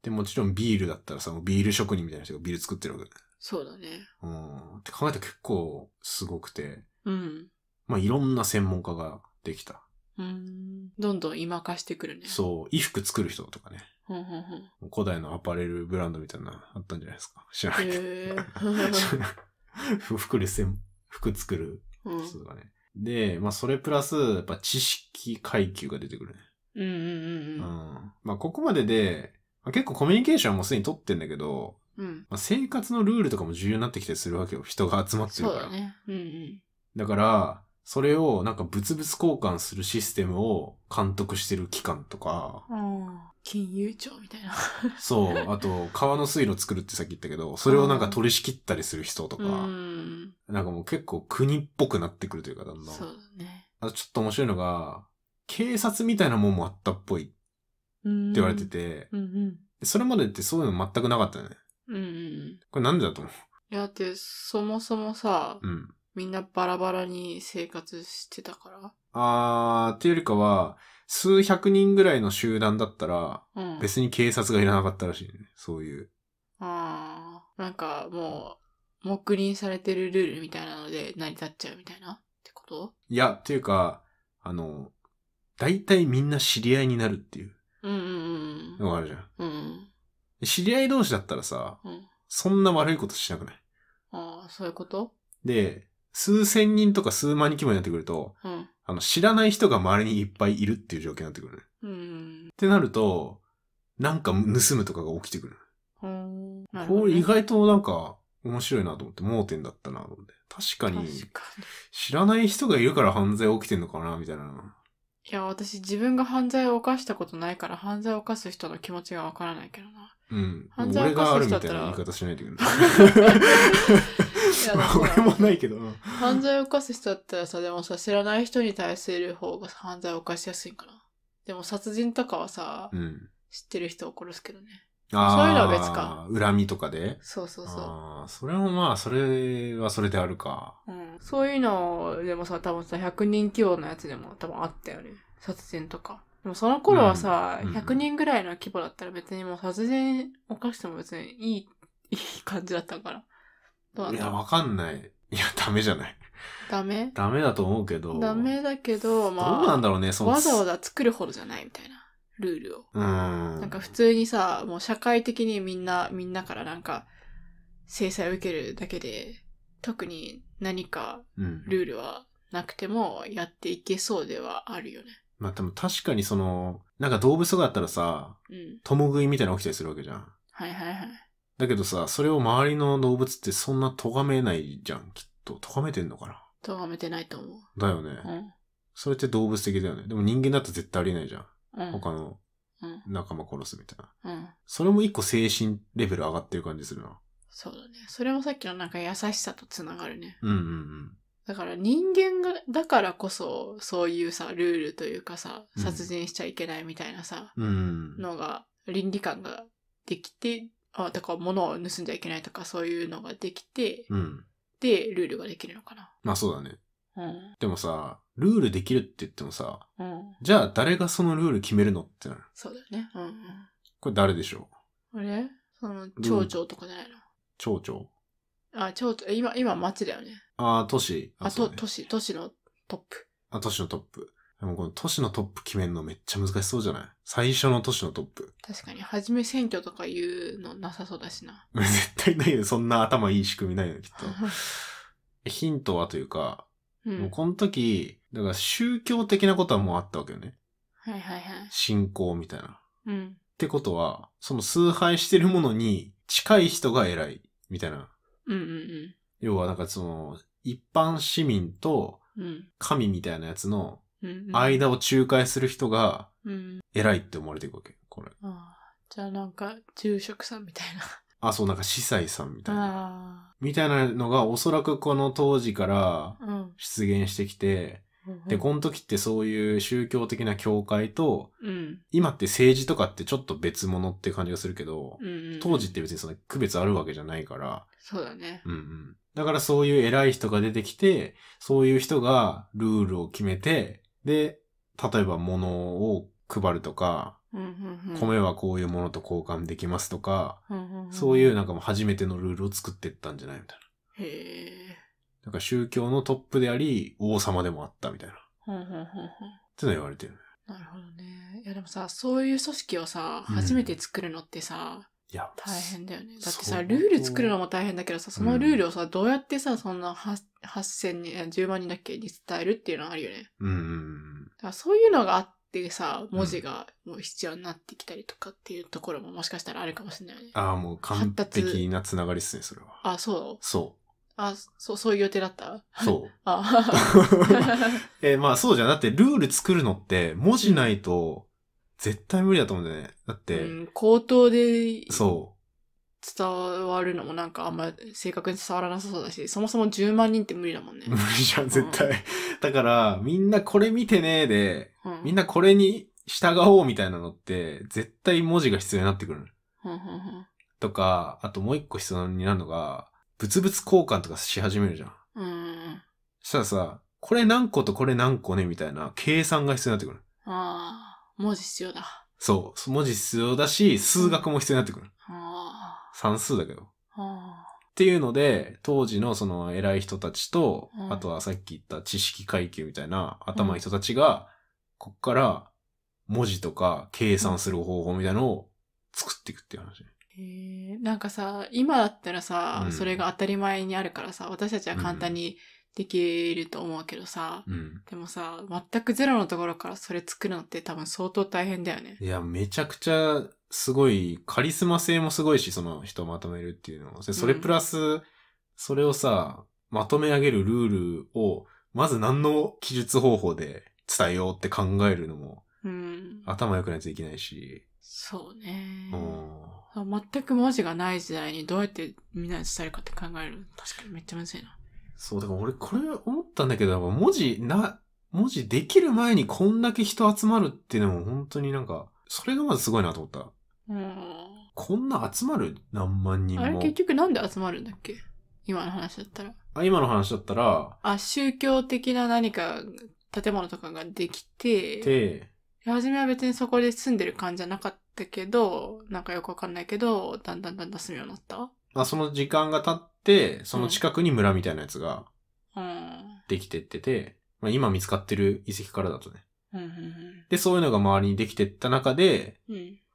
で、もちろんビールだったらさ、ビール職人みたいな人がビール作ってるわけだね。そうだね。うん。って考えたら結構すごくて。うん。まあいろんな専門家ができた。うん。どんどん今化してくるね。そう。衣服作る人とかね。うんうんうん古代のアパレルブランドみたいなのあったんじゃないですか。知らないけど。えー、服 で専服作る人とかね。うん、で、まあそれプラス、やっぱ知識階級が出てくるね。うんうんうんうん。うん、まあここまでで、まあ、結構コミュニケーションはもうすでに取ってんだけど、うん、まあ、生活のルールとかも重要になってきたりするわけよ。人が集まってるから。そうだね。うんうん。だから、それをなんか物々交換するシステムを監督してる機関とか、金融庁みたいな。そう。あと、川の水路作るってさっき言ったけど、それをなんか取り仕切ったりする人とか、うん、なんかもう結構国っぽくなってくるというか、だんだん。そうだね。あとちょっと面白いのが、警察みたいなもんもあったっぽいって言われてて、うんうんそれまでってそういうの全くなかったね。うん、うん。これなんでだと思ういや、だって、そもそもさ、うん、みんなバラバラに生活してたからあー、っていうよりかは、数百人ぐらいの集団だったら、うん。別に警察がいらなかったらしいね。そういう。あー、なんかもう、黙認されてるルールみたいなので成り立っちゃうみたいなってこといや、っていうか、あの、大体みんな知り合いになるっていううんうんうんのがあるじゃん。うん。うん。知り合い同士だったらさ、うん。そんな悪いことしなくないああ、そういうことで、数千人とか数万人規模になってくると、うんあの、知らない人が周りにいっぱいいるっていう状況になってくるね。うん。ってなると、なんか盗むとかが起きてくる。うん。これ意外となんか面白いなと思って、盲点だったなと思って。確かに、知らない人がいるから犯罪起きてんのかな、みたいな。いや、私自分が犯罪を犯したことないから、犯罪を犯す人の気持ちがわからないけどな。うん。犯罪俺があるみたいな言い方しないといけない。俺もないけど、うん、犯罪を犯す人だったらさでもさ知らない人に対する方が犯罪を犯しやすいからでも殺人とかはさ、うん、知ってる人を殺すけどねそういうのは別か。恨みとかでそうそうそう。あそれもまあ、それはそれであるか。うん。そういうのでもさ、多分さ、100人規模のやつでも多分あったよね。殺人とか。でもその頃はさ、うん、100人ぐらいの規模だったら別にもう殺人犯しても別にいい、いい感じだったから。いや、わかんない。いや、ダメじゃない。ダメダメだと思うけど。ダメだけど、まあ。どうなんだろうね、その。わざわざ作るほどじゃないみたいな。ルールを。うん。なんか普通にさ、もう社会的にみんな、みんなからなんか、制裁を受けるだけで、特に何かルールはなくてもやっていけそうではあるよね。うん、まあでも確かにその、なんか動物とかったらさ、うん、共食いみたいなの起きたりするわけじゃん。はいはいはい。だけどさ、それを周りの動物ってそんな咎めないじゃん、きっと。咎めてんのかな咎めてないと思う。だよね。うん。それって動物的だよね。でも人間だと絶対ありえないじゃん。うん。他のうん。仲間殺すみたいな。うん。それも一個精神レベル上がってる感じするな。そうだね。それもさっきのなんか優しさとつながるね。うんうんうん。だから人間が、だからこそ、そういうさ、ルールというかさ、殺人しちゃいけないみたいなさ、うん。のが、倫理観ができてあ、だから物を盗んじゃいけないとかそういうのができて、うん。で、ルールができるのかな。まあそうだね。うん。でもさ、ルールできるって言ってもさ、うん。じゃあ誰がそのルール決めるのってなる。そうだよね。うんこれ誰でしょうあれその、町長とかじゃないの、町長あ、町長、今、今町だよね。ああ、都市。あ、そうね都市、都市のトップ。あ、都市のトップ。でもこの都市のトップ決めるのめっちゃ難しそうじゃない最初の都市のトップ。確かに、初め選挙とか言うのなさそうだしな。絶対ないよ。そんな頭いい仕組みないよ、きっと。ヒントはというか、うん、もうこの時、だから宗教的なことはもうあったわけよね。はいはいはい。信仰みたいな。うん。ってことは、その崇拝してるものに近い人が偉い、みたいな。うんうんうん。要はなんかその、一般市民と神みたいなやつの間を仲介する人が偉いって思われていくわけ、これ。あじゃあなんか、住職さんみたいな。あ、そう、なんか司祭さんみたいな。みたいなのがおそらくこの当時から出現してきて、うん、で、この時ってそういう宗教的な教会と、うん、今って政治とかってちょっと別物って感じがするけど、うんうん、当時って別にその区別あるわけじゃないから。そうだね。うんうん。だからそういう偉い人が出てきて、そういう人がルールを決めて、で、例えば物を配るとか、米はこういうものと交換できますとか、そういうなんかも初めてのルールを作ってったんじゃないみたいな。へえ。なんか宗教のトップであり、王様でもあったみたいな。っての言われてる。なるほどね。いやでもさ、そういう組織をさ、初めて作るのってさ、いや、大変だよね。だってさ、ルール作るのも大変だけどさ、そのルールをさ、うん、どうやってさ、そんな8000人、10万人だっけに伝えるっていうのはあるよね。うん。だからそういうのがあってさ、文字がもう必要になってきたりとかっていうところももしかしたらあるかもしれないよね。ああ、もう完璧なつながりっすね、それは。あ、そうそう。あ、そう、そういう予定だったそう。あ えー、まあそうじゃん。だってルール作るのって文字ないと絶対無理だと思うんだよね。だって。うん、口頭で。そう。伝わるのもなんかあんま正確に伝わらなさそうだし、そもそも10万人って無理だもんね。無理じゃん、絶対。うん、だから、みんなこれ見てねえで、うん、みんなこれに従おうみたいなのって、絶対文字が必要になってくる。うん、とか、あともう一個必要になるのが、物々交換とかし始めるじゃん。うん。そしたらさ、これ何個とこれ何個ねみたいな計算が必要になってくる。ああ。文字必要だ。そう。文字必要だし、数学も必要になってくる。算数だけど。っていうので、当時のその偉い人たちと、あとはさっき言った知識階級みたいな頭の人たちが、こっから文字とか計算する方法みたいなのを作っていくっていう話。へなんかさ、今だったらさ、うん、それが当たり前にあるからさ、私たちは簡単に、できると思うけどさ、うん、でもさ、全くゼロのところからそれ作るのって多分相当大変だよね。いや、めちゃくちゃすごい、カリスマ性もすごいし、その人をまとめるっていうのそれプラス、うん、それをさ、まとめ上げるルールを、まず何の記述方法で伝えようって考えるのも、うん、頭良くないといけないし。そうね。全く文字がない時代にどうやってみんなに伝えるかって考える確かにめっちゃむずいな。そう、だから俺これ思ったんだけど、文字な、文字できる前にこんだけ人集まるっていうのも本当になんか、それがまずすごいなと思った。うん。こんな集まる何万人も。あれ結局なんで集まるんだっけ今の話だったら。あ、今の話だったら。あ、宗教的な何か建物とかができて。で、初めは別にそこで住んでる感じじゃなかったけど、なんかよくわかんないけど、だんだんだんだん住むようになったまあ、その時間が経って、その近くに村みたいなやつが、できてってて、まあ、今見つかってる遺跡からだとね。で、そういうのが周りにできてった中で、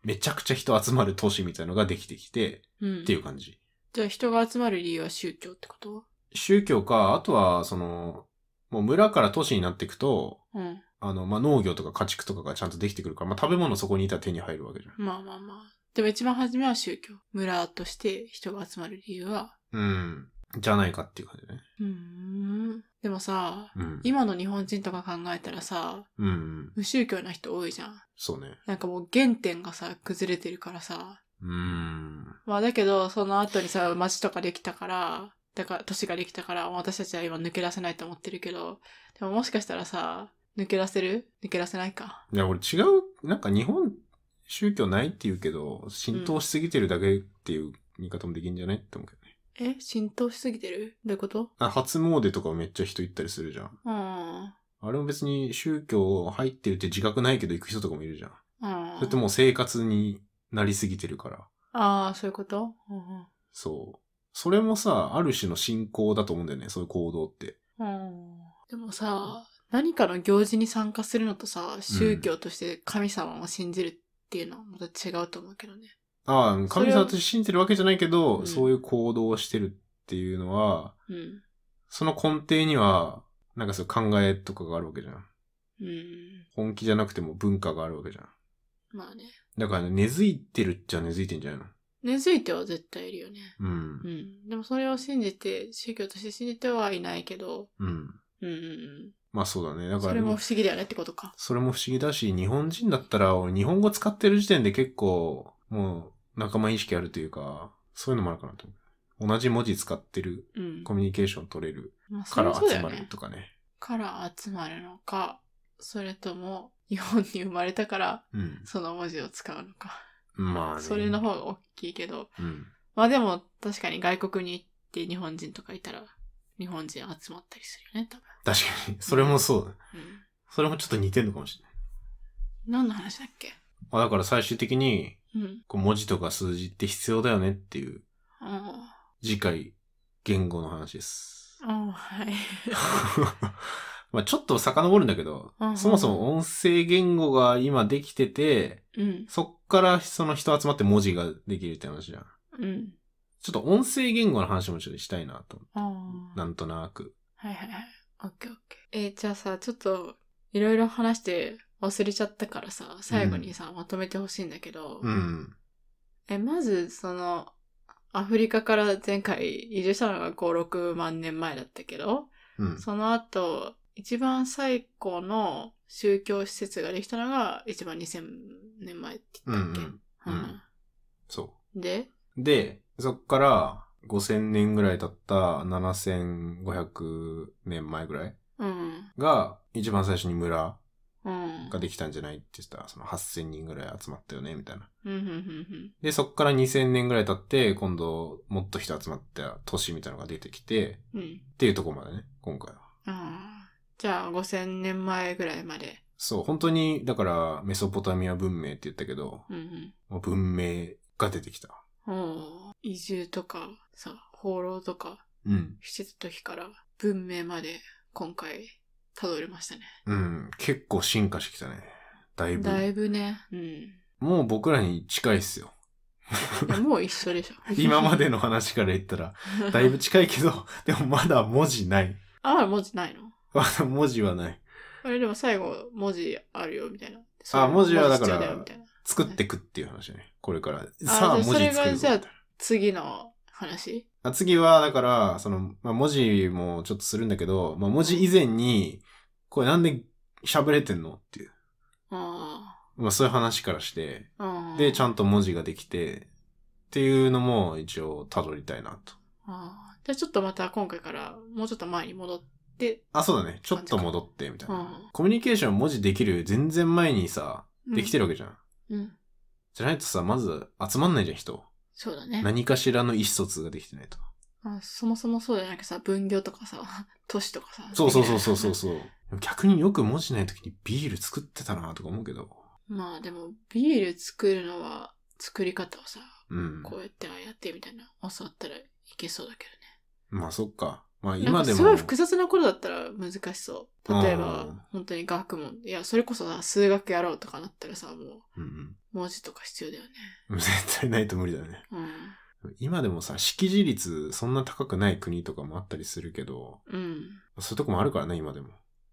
めちゃくちゃ人集まる都市みたいのができてきて、っていう感じ。じゃあ人が集まる理由は宗教ってこと宗教か、あとは、その、もう村から都市になっていくと、うん、あの、まあ、農業とか家畜とかがちゃんとできてくるから、まあ、食べ物そこにいたら手に入るわけじゃん。まあまあまあ。でも一番初めは宗教。村として人が集まる理由は。うん。じゃないかっていう感じね。うん。でもさ、うん、今の日本人とか考えたらさ、うん、無宗教な人多いじゃん。そうね。なんかもう原点がさ、崩れてるからさ。うん。まあだけど、その後にさ、街とかできたから、だから、都市ができたから、私たちは今抜け出せないと思ってるけど、でももしかしたらさ、抜け出せる抜け出せないか。いや、俺違う、なんか日本宗教ないって言うけど、浸透しすぎてるだけっていう見方もできんじゃないって思うけどね。え浸透しすぎてるどういうことあ初詣とかめっちゃ人行ったりするじゃん。うん。あれも別に宗教入ってるって自覚ないけど行く人とかもいるじゃん。うん。それってもう生活になりすぎてるから。ああ、そういうことうんそう。それもさ、ある種の信仰だと思うんだよね、そういう行動って。うん。でもさ、何かの行事に参加するのとさ、宗教として神様を信じるっっていうのはまた違うと思うけどね。ああ、神様と信じてるわけじゃないけど、そういう行動をしてるっていうのは、うん。その根底には、なんかそういう考えとかがあるわけじゃん。うん。本気じゃなくても文化があるわけじゃん。まあね。だからね、根付いてるっちゃ根付いてんじゃないの根付いては絶対いるよね。うんう。ん。でもそれを信じて、宗教として信じてはいないけど、うん。うんうんうん。まあそうだね。だから、それも不思議だよねってことか。それも不思議だし、日本人だったら、日本語使ってる時点で結構、もう仲間意識あるというか、そういうのもあるかなと思う。同じ文字使ってる、うん、コミュニケーション取れる、まあ、から集まるとかね。ねから集まるのか、それとも、日本に生まれたから、その文字を使うのか。うん、まあ、ね、それの方が大きいけど、うん、まあでも確かに外国に行って日本人とかいたら、日本人集まったりするよね、多分。確かに。それもそうだ、うん。それもちょっと似てんのかもしれない。何の話だっけあだから最終的に、こう文字とか数字って必要だよねっていう、次回、言語の話です。あはい。まあちょっと遡るんだけど、そもそも音声言語が今できてて、うん、そっからその人集まって文字ができるって話じゃん。うん、ちょっと音声言語の話もちょっとしたいなと。なんとなく。はいはいはい。オッケーオッケー。えー、じゃあさ、ちょっと、いろいろ話して忘れちゃったからさ、最後にさ、うん、まとめてほしいんだけど。うん。え、まず、その、アフリカから前回移住したのが5、6万年前だったけど、うん、その後、一番最古の宗教施設ができたのが一番2000年前って言ったっけ、うんうんうん、そう。でで、そっから、5000年ぐらい経った7500年前ぐらいが、一番最初に村ができたんじゃないって言ったら、その8000人ぐらい集まったよね、みたいな。で、そっから2000年ぐらい経って、今度、もっと人集まった都市みたいなのが出てきて、うん、っていうとこまでね、今回は。じゃあ、5000年前ぐらいまで。そう、本当に、だから、メソポタミア文明って言ったけど、うんうん、文明が出てきた。うん。移住とかさ、放浪とかうん。してた時から文明まで今回辿りましたね。うん。結構進化してきたね。だいぶ。だいぶね、うん。もう僕らに近いっすよ。もう一緒でしょ。今までの話から言ったら、だいぶ近いけど、でもまだ文字ない。あ、あ、文字ないのまだ 文字はない。あれでも最後文字あるよみたいな。あ、文字はだからよ作ってくっていう話ね。これから。さあ、文字作るそれがじゃあ次の話あ次は、だから、その、まあ、文字もちょっとするんだけど、まあ、文字以前に、これなんで喋れてんのっていう。あまあ、そういう話からして、で、ちゃんと文字ができて、っていうのも一応辿りたいなと。あじゃあちょっとまた今回からもうちょっと前に戻って。あ、そうだね。ちょっと戻って、みたいな。コミュニケーション文字できる全然前にさ、できてるわけじゃんうん。じゃないとさ、まず集まんないじゃん、人。そうだね。何かしらの意思疎通ができてないと。あ、そもそもそうじゃなくてさ、分業とかさ、都市とかさ。そうそうそうそうそうそう。逆によく文字ない時にビール作ってたなとか思うけど。まあでも、ビール作るのは、作り方をさ、うん。こうやってああやってみたいな、教わったらいけそうだけどね。まあそっか。まあ今でも。すごい複雑なことだったら難しそう。例えば、本当に学問。いや、それこそさ、数学やろうとかなったらさ、もう、うん、文字とか必要だよね。絶対ないと無理だよね。うん、今でもさ、識字率そんな高くない国とかもあったりするけど、うん、そういうとこもあるからね、今でも。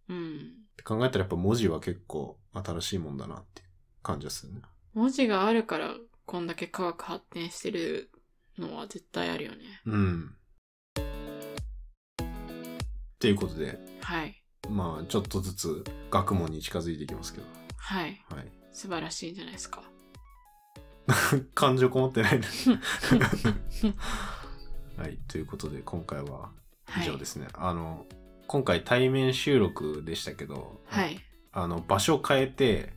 うん。って考えたらやっぱ文字は結構新しいもんだなって感じがするね。文字があるから、こんだけ科学発展してるのは絶対あるよね。うん。ということで、はい。まあ、ちょっとずつ学問に近づいていきますけど。はい。はい、素晴らしいんじゃないですか。感情こもってない はい、ということで今回は以上ですね。はい、あの今回対面収録でしたけど、はい、あの場所変えて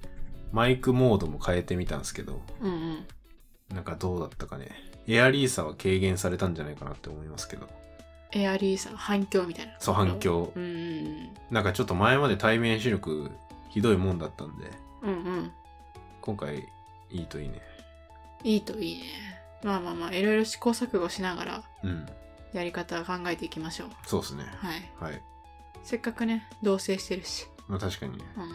マイクモードも変えてみたんですけど、うんうん、なんかどうだったかねエアリーさは軽減されたんじゃないかなって思いますけどエアリーさん反響みたいなそう反響、うん、なんかちょっと前まで対面視力ひどいもんだったんで、うんうん、今回いいといいねいいといいねまあまあまあいろいろ試行錯誤しながら、うん、やり方考えていきましょうそうですねはい、はい、せっかくね同棲してるしまあ確かにね、うん、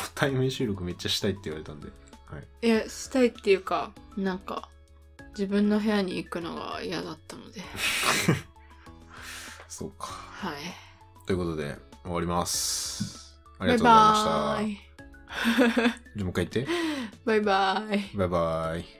対面収録めっちゃしたいって言われたんで、はい、いやしたいっていうかなんか自分の部屋に行くのが嫌だったので そうか。はい。ということで、終わります。ありがとうございました。バイバイ。じゃあもう一回言って。バイバイ。バイバイ。